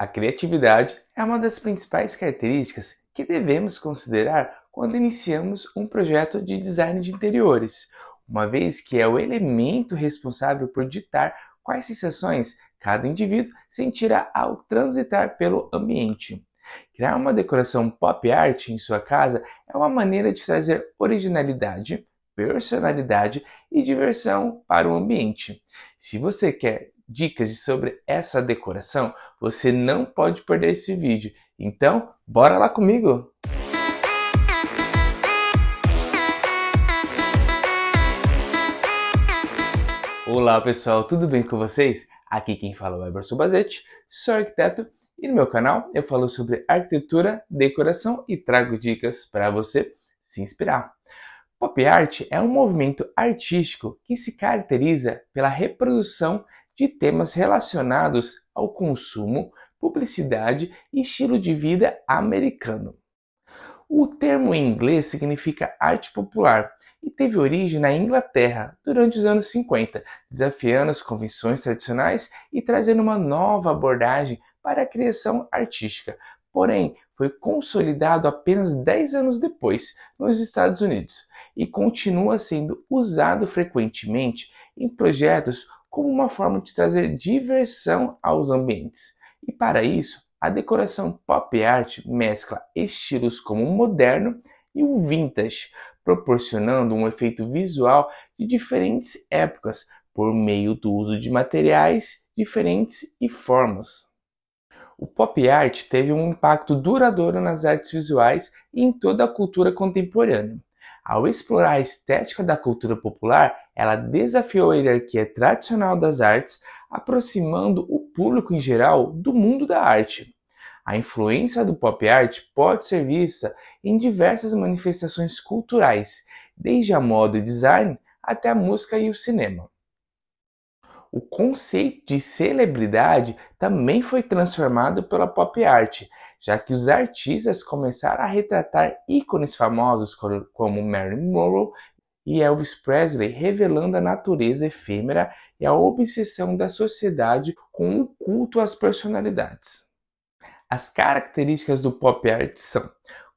A criatividade é uma das principais características que devemos considerar quando iniciamos um projeto de design de interiores, uma vez que é o elemento responsável por ditar quais sensações cada indivíduo sentirá ao transitar pelo ambiente. Criar uma decoração pop art em sua casa é uma maneira de trazer originalidade, personalidade e diversão para o ambiente. Se você quer dicas sobre essa decoração, você não pode perder esse vídeo. Então, bora lá comigo! Olá pessoal, tudo bem com vocês? Aqui quem fala é o Eberson Bazetti, sou arquiteto e no meu canal eu falo sobre arquitetura, decoração e trago dicas para você se inspirar. Pop art é um movimento artístico que se caracteriza pela reprodução de temas relacionados ao consumo, publicidade e estilo de vida americano. O termo em inglês significa arte popular e teve origem na Inglaterra durante os anos 50, desafiando as convenções tradicionais e trazendo uma nova abordagem para a criação artística. Porém, foi consolidado apenas 10 anos depois nos Estados Unidos, e continua sendo usado frequentemente em projetos como uma forma de trazer diversão aos ambientes. E para isso, a decoração pop art mescla estilos como o moderno e o vintage, proporcionando um efeito visual de diferentes épocas por meio do uso de materiais diferentes e formas. O pop art teve um impacto duradouro nas artes visuais e em toda a cultura contemporânea. Ao explorar a estética da cultura popular, ela desafiou a hierarquia tradicional das artes, aproximando o público em geral do mundo da arte. A influência do pop art pode ser vista em diversas manifestações culturais, desde a moda e design até a música e o cinema. O conceito de celebridade também foi transformado pela pop art, já que os artistas começaram a retratar ícones famosos como Marilyn Monroe e Elvis Presley, revelando a natureza efêmera e a obsessão da sociedade com o culto às personalidades. As características do pop art são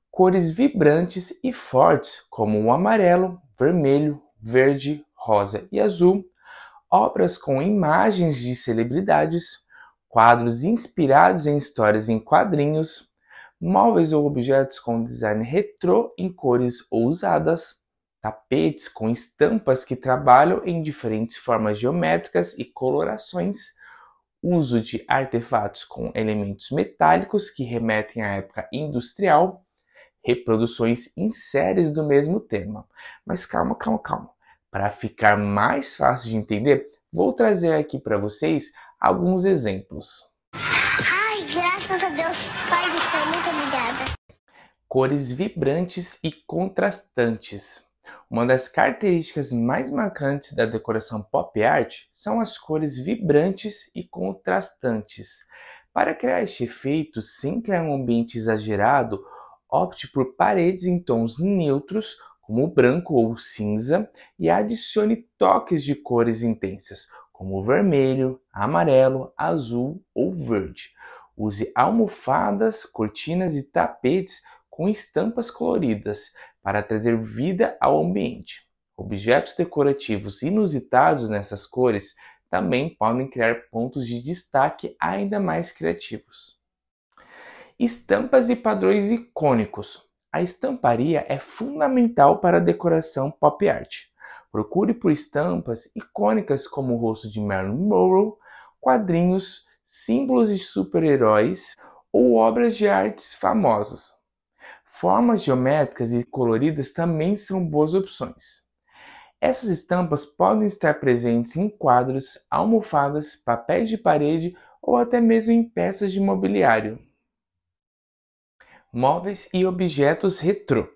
cores vibrantes e fortes, como o amarelo, vermelho, verde, rosa e azul, obras com imagens de celebridades, quadros inspirados em histórias em quadrinhos, móveis ou objetos com design retrô em cores ousadas, tapetes com estampas que trabalham em diferentes formas geométricas e colorações, uso de artefatos com elementos metálicos que remetem à época industrial, reproduções em séries do mesmo tema. Mas calma, calma, calma. Para ficar mais fácil de entender, vou trazer aqui para vocês alguns exemplos. Ai, graças a Deus, Pai do Céu, muito obrigada. Cores vibrantes e contrastantes. Uma das características mais marcantes da decoração pop art são as cores vibrantes e contrastantes. Para criar este efeito sem criar um ambiente exagerado, opte por paredes em tons neutros, como branco ou cinza, e adicione toques de cores intensas, como vermelho, amarelo, azul ou verde. Use almofadas, cortinas e tapetes com estampas coloridas para trazer vida ao ambiente. Objetos decorativos inusitados nessas cores também podem criar pontos de destaque ainda mais criativos. Estampas e padrões icônicos. A estamparia é fundamental para a decoração pop art. Procure por estampas icônicas como o rosto de Marilyn Monroe, quadrinhos, símbolos de super-heróis ou obras de artes famosas. Formas geométricas e coloridas também são boas opções. Essas estampas podem estar presentes em quadros, almofadas, papéis de parede ou até mesmo em peças de mobiliário. Móveis e objetos retrô.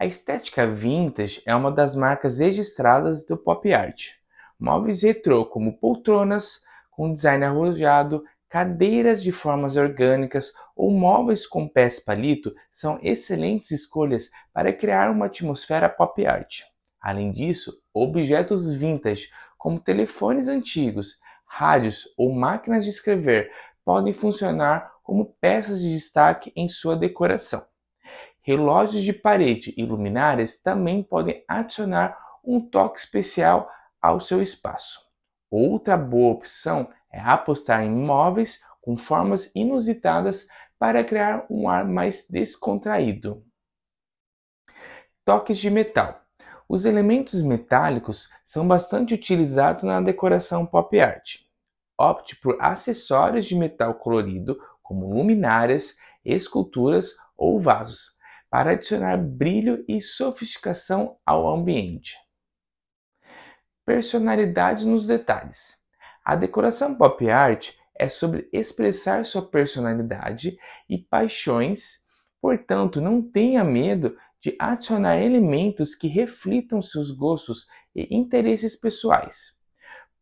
A estética vintage é uma das marcas registradas do pop art. Móveis retrô, como poltronas com design arrojado, cadeiras de formas orgânicas ou móveis com pés palito são excelentes escolhas para criar uma atmosfera pop art. Além disso, objetos vintage, como telefones antigos, rádios ou máquinas de escrever, podem funcionar como peças de destaque em sua decoração. Relógios de parede e luminárias também podem adicionar um toque especial ao seu espaço. Outra boa opção é apostar em móveis com formas inusitadas para criar um ar mais descontraído. Toques de metal. Os elementos metálicos são bastante utilizados na decoração pop art. Opte por acessórios de metal colorido, como luminárias, esculturas ou vasos, para adicionar brilho e sofisticação ao ambiente. Personalidade nos detalhes. A decoração pop art é sobre expressar sua personalidade e paixões, portanto, não tenha medo de adicionar elementos que reflitam seus gostos e interesses pessoais.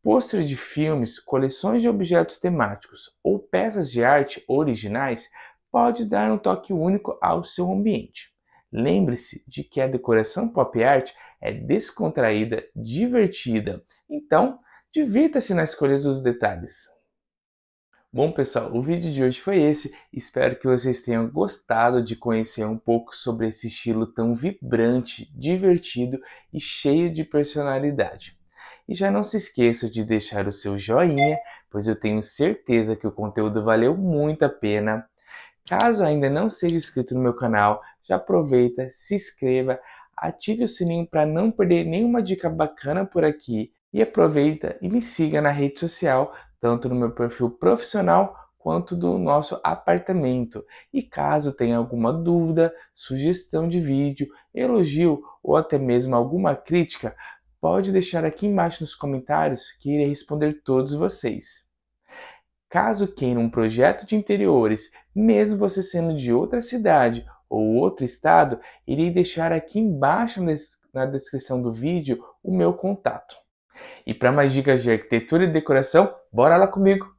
Pôsteres de filmes, coleções de objetos temáticos ou peças de arte originais pode dar um toque único ao seu ambiente. Lembre-se de que a decoração pop art é descontraída, divertida, então divirta-se na escolha dos detalhes. Bom pessoal, o vídeo de hoje foi esse. Espero que vocês tenham gostado de conhecer um pouco sobre esse estilo tão vibrante, divertido e cheio de personalidade. E já não se esqueça de deixar o seu joinha, pois eu tenho certeza que o conteúdo valeu muito a pena. Caso ainda não seja inscrito no meu canal, já aproveita, se inscreva, ative o sininho para não perder nenhuma dica bacana por aqui e aproveita e me siga na rede social, tanto no meu perfil profissional quanto do nosso apartamento. E caso tenha alguma dúvida, sugestão de vídeo, elogio ou até mesmo alguma crítica, pode deixar aqui embaixo nos comentários que irei responder todos vocês. Caso queira um projeto de interiores, mesmo você sendo de outra cidade ou outro estado, irei deixar aqui embaixo na descrição do vídeo o meu contato. E para mais dicas de arquitetura e decoração, bora lá comigo!